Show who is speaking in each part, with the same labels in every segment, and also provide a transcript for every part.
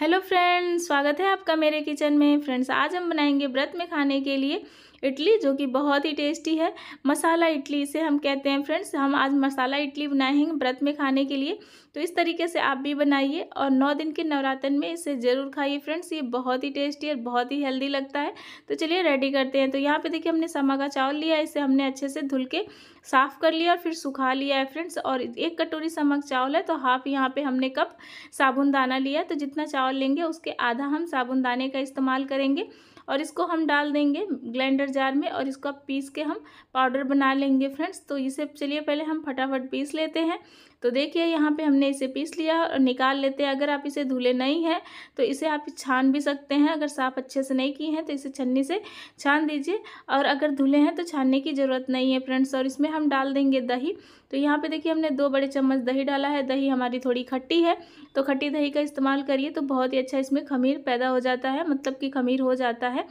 Speaker 1: hello friends स्वागत है आपका मेरे किचन में फ्रेंड्स आज हम बनाएंगे व्रत में खाने के लिए इडली जो कि बहुत ही टेस्टी है मसाला इडली इसे हम कहते हैं फ्रेंड्स हम आज मसाला इडली बनाएंगे व्रत में खाने के लिए तो इस तरीके से आप भी बनाइए और नौ दिन के नवरात्रन में इसे ज़रूर खाइए फ्रेंड्स ये बहुत ही टेस्टी और बहुत ही हेल्दी लगता है तो चलिए रेडी करते हैं तो यहाँ पर देखिए हमने समा का चावल लिया इसे हमने अच्छे से धुल के साफ़ कर लिया और फिर सुखा लिया है फ्रेंड्स और एक कटोरी समक चावल है तो हाफ यहाँ पे हमने कप साबुन दाना लिया तो जितना चावल लेंगे उसके आधा हम साबुन दाने का इस्तेमाल करेंगे और इसको हम डाल देंगे ग्लैंडर जार में और इसको पीस के हम पाउडर बना लेंगे फ्रेंड्स तो इसे चलिए पहले हम फटाफट पीस लेते हैं तो देखिए यहाँ पे हमने इसे पीस लिया और निकाल लेते हैं अगर आप इसे धुले नहीं हैं तो इसे आप छान भी सकते हैं अगर साफ अच्छे से नहीं किए हैं तो इसे छन्नी से छान दीजिए और अगर धुले हैं तो छानने की ज़रूरत नहीं है फ्रेंड्स और इसमें हम डाल देंगे दही तो यहाँ पे देखिए हमने दो बड़े चम्मच दही डाला है दही हमारी थोड़ी खट्टी है तो खट्टी दही का इस्तेमाल करिए तो बहुत ही अच्छा इसमें खमीर पैदा हो जाता है मतलब कि खमीर हो जाता है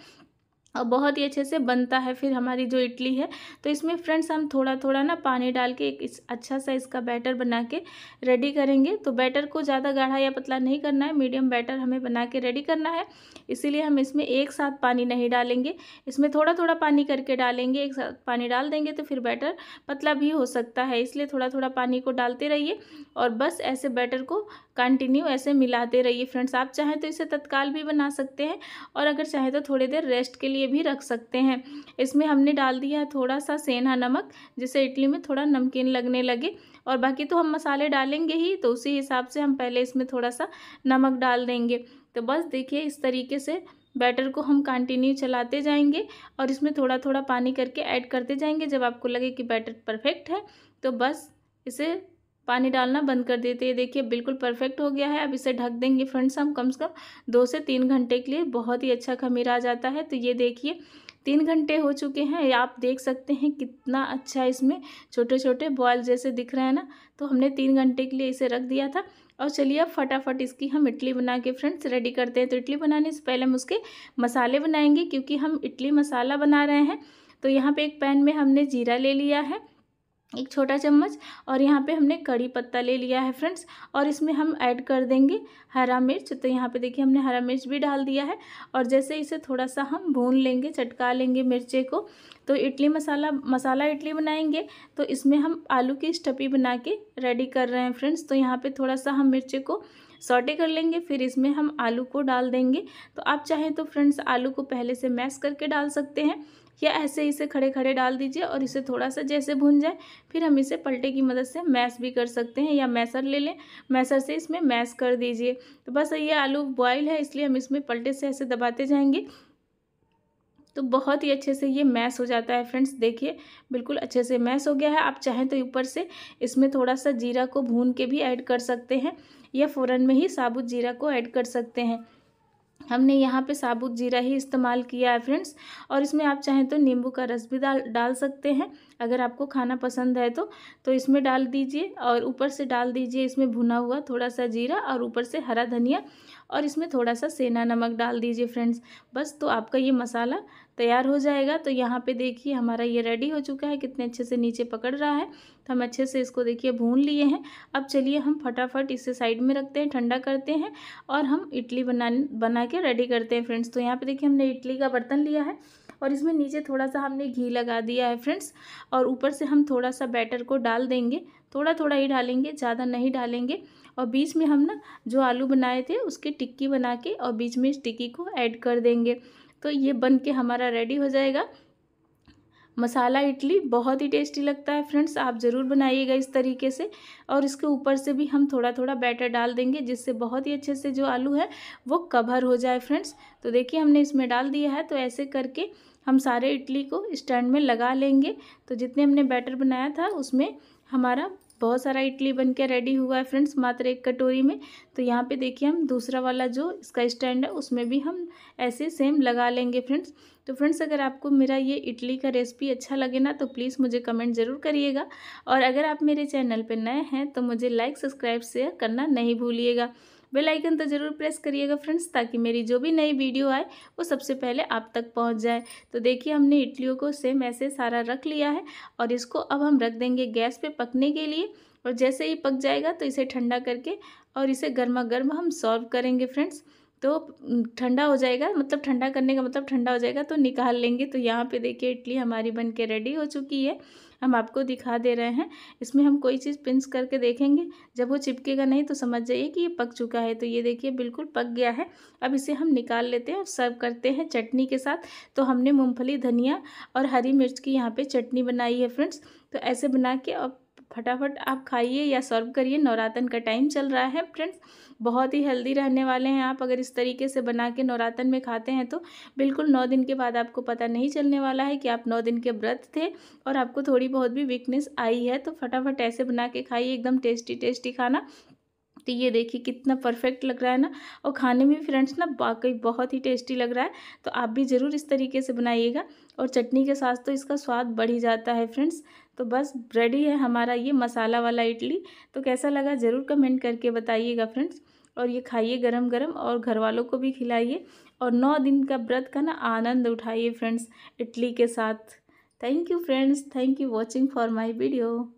Speaker 1: और बहुत ही अच्छे से बनता है फिर हमारी जो इडली है तो इसमें फ्रेंड्स हम थोड़ा थोड़ा ना पानी डाल के एक इस अच्छा सा इसका बैटर बना के रेडी करेंगे तो बैटर को ज़्यादा गाढ़ा या पतला नहीं करना है मीडियम बैटर हमें बना के रेडी करना है इसीलिए हम इसमें एक साथ पानी नहीं डालेंगे इसमें थोड़ा थोड़ा पानी करके डालेंगे एक साथ पानी डाल देंगे तो फिर बैटर पतला भी हो सकता है इसलिए थोड़ा थोड़ा पानी को डालते रहिए और बस ऐसे बैटर को कंटिन्यू ऐसे मिलाते रहिए फ्रेंड्स आप चाहें तो इसे तत्काल भी बना सकते हैं और अगर चाहें तो थोड़ी देर रेस्ट के लिए भी रख सकते हैं इसमें हमने डाल दिया है थोड़ा सा सेंधा नमक जिससे इडली में थोड़ा नमकीन लगने लगे और बाकी तो हम मसाले डालेंगे ही तो उसी हिसाब से हम पहले इसमें थोड़ा सा नमक डाल देंगे तो बस देखिए इस तरीके से बैटर को हम कंटिन्यू चलाते जाएंगे और इसमें थोड़ा थोड़ा पानी करके ऐड करते जाएंगे जब आपको लगे कि बैटर परफेक्ट है तो बस इसे पानी डालना बंद कर देते हैं देखिए बिल्कुल परफेक्ट हो गया है अब इसे ढक देंगे फ्रेंड्स हम कम से कम दो से तीन घंटे के लिए बहुत ही अच्छा खमीर आ जाता है तो ये देखिए तीन घंटे हो चुके हैं आप देख सकते हैं कितना अच्छा इसमें छोटे छोटे बॉयल जैसे दिख रहे हैं ना तो हमने तीन घंटे के लिए इसे रख दिया था और चलिए अब फटाफट इसकी हम इडली बना के फ्रेंड्स रेडी करते हैं तो इडली बनाने से पहले हम उसके मसाले बनाएंगे क्योंकि हम इडली मसाला बना रहे हैं तो यहाँ पे एक पैन में हमने जीरा ले लिया है एक छोटा चम्मच और यहाँ पे हमने कड़ी पत्ता ले लिया है फ्रेंड्स और इसमें हम ऐड कर देंगे हरा मिर्च तो यहाँ पे देखिए हमने हरा मिर्च भी डाल दिया है और जैसे इसे थोड़ा सा हम भून लेंगे चटका लेंगे मिर्चे को तो इडली मसाला मसाला इडली बनाएंगे तो इसमें हम आलू की स्टपी बना के रेडी कर रहे हैं फ्रेंड्स तो यहाँ पर थोड़ा सा हम मिर्चे को सॉटे कर लेंगे फिर इसमें हम आलू को डाल देंगे तो आप चाहें तो फ्रेंड्स आलू को पहले से मैश करके डाल सकते हैं या ऐसे इसे खड़े खड़े डाल दीजिए और इसे थोड़ा सा जैसे भून जाए फिर हम इसे पलटे की मदद से मैश भी कर सकते हैं या मैसर ले लें मैसर से इसमें मैश कर दीजिए तो बस ये आलू बॉयल है इसलिए हम इसमें पलटे से ऐसे दबाते जाएंगे तो बहुत ही अच्छे से ये मैश हो जाता है फ्रेंड्स देखिए बिल्कुल अच्छे से मैश हो गया है आप चाहें तो ऊपर से इसमें थोड़ा सा जीरा को भून के भी ऐड कर सकते हैं या फ़ौरन में ही साबुत जीरा को ऐड कर सकते हैं हमने यहाँ पे साबुत जीरा ही इस्तेमाल किया है फ्रेंड्स और इसमें आप चाहें तो नींबू का रस भी डाल डाल सकते हैं अगर आपको खाना पसंद है तो तो इसमें डाल दीजिए और ऊपर से डाल दीजिए इसमें भुना हुआ थोड़ा सा जीरा और ऊपर से हरा धनिया और इसमें थोड़ा सा सेना नमक डाल दीजिए फ्रेंड्स बस तो आपका ये मसाला तैयार हो जाएगा तो यहाँ पे देखिए हमारा ये रेडी हो चुका है कितने अच्छे से नीचे पकड़ रहा है तो हम अच्छे से इसको देखिए भून लिए हैं अब चलिए हम फटाफट इसे साइड में रखते हैं ठंडा करते हैं और हम इडली बना बना के रेडी करते हैं फ्रेंड्स तो यहाँ पे देखिए हमने इडली का बर्तन लिया है और इसमें नीचे थोड़ा सा हमने घी लगा दिया है फ्रेंड्स और ऊपर से हम थोड़ा सा बैटर को डाल देंगे थोड़ा थोड़ा ही डालेंगे ज़्यादा नहीं डालेंगे और बीच में हम ना जो आलू बनाए थे उसकी टिक्की बना के और बीच में इस टिक्की को ऐड कर देंगे तो ये बन के हमारा रेडी हो जाएगा मसाला इडली बहुत ही टेस्टी लगता है फ्रेंड्स आप ज़रूर बनाइएगा इस तरीके से और इसके ऊपर से भी हम थोड़ा थोड़ा बैटर डाल देंगे जिससे बहुत ही अच्छे से जो आलू है वो कवर हो जाए फ्रेंड्स तो देखिए हमने इसमें डाल दिया है तो ऐसे करके हम सारे इडली को स्टैंड में लगा लेंगे तो जितने हमने बैटर बनाया था उसमें हमारा बहुत सारा इडली बन के रेडी हुआ है फ्रेंड्स मात्र एक कटोरी में तो यहाँ पे देखिए हम दूसरा वाला जो इसका स्टैंड है उसमें भी हम ऐसे सेम लगा लेंगे फ्रेंड्स तो फ्रेंड्स अगर आपको मेरा ये इडली का रेसिपी अच्छा लगे ना तो प्लीज़ मुझे कमेंट ज़रूर करिएगा और अगर आप मेरे चैनल पर नए हैं तो मुझे लाइक सब्सक्राइब शेयर करना नहीं भूलिएगा बेल आइकन तो ज़रूर प्रेस करिएगा फ्रेंड्स ताकि मेरी जो भी नई वीडियो आए वो सबसे पहले आप तक पहुँच जाए तो देखिए हमने इडलियों को सेम ऐसे सारा रख लिया है और इसको अब हम रख देंगे गैस पर पकने के लिए और जैसे ही पक जाएगा तो इसे ठंडा करके और इसे गर्मा गर्म हम सॉल्व करेंगे फ्रेंड्स तो ठंडा हो जाएगा मतलब ठंडा करने का मतलब ठंडा हो जाएगा तो निकाल लेंगे तो यहाँ पे देखिए इडली हमारी बन के रेडी हो चुकी है हम आपको दिखा दे रहे हैं इसमें हम कोई चीज़ पिंस करके देखेंगे जब वो चिपकेगा नहीं तो समझ जाइए कि ये पक चुका है तो ये देखिए बिल्कुल पक गया है अब इसे हम निकाल लेते हैं और सर्व करते हैं चटनी के साथ तो हमने मूँगफली धनिया और हरी मिर्च की यहाँ पर चटनी बनाई है फ्रेंड्स तो ऐसे बना के अब फटाफट आप खाइए या सर्व करिए नवरातन का टाइम चल रहा है फ्रेंड्स बहुत ही हेल्दी रहने वाले हैं आप अगर इस तरीके से बना के नवरातन में खाते हैं तो बिल्कुल नौ दिन के बाद आपको पता नहीं चलने वाला है कि आप नौ दिन के व्रत थे और आपको थोड़ी बहुत भी वीकनेस आई है तो फटाफट ऐसे बना के खाइए एकदम टेस्टी टेस्टी खाना तो ये देखिए कितना परफेक्ट लग रहा है ना और खाने में फ्रेंड्स ना वाकई बहुत ही टेस्टी लग रहा है तो आप भी ज़रूर इस तरीके से बनाइएगा और चटनी के साथ तो इसका स्वाद बढ़ ही जाता है फ्रेंड्स तो बस रेडी है हमारा ये मसाला वाला इडली तो कैसा लगा ज़रूर कमेंट करके बताइएगा फ्रेंड्स और ये खाइए गरम गरम और घर वालों को भी खिलाइए और नौ दिन का व्रत का ना आनंद उठाइए फ्रेंड्स इडली के साथ thank you friends thank you watching for my video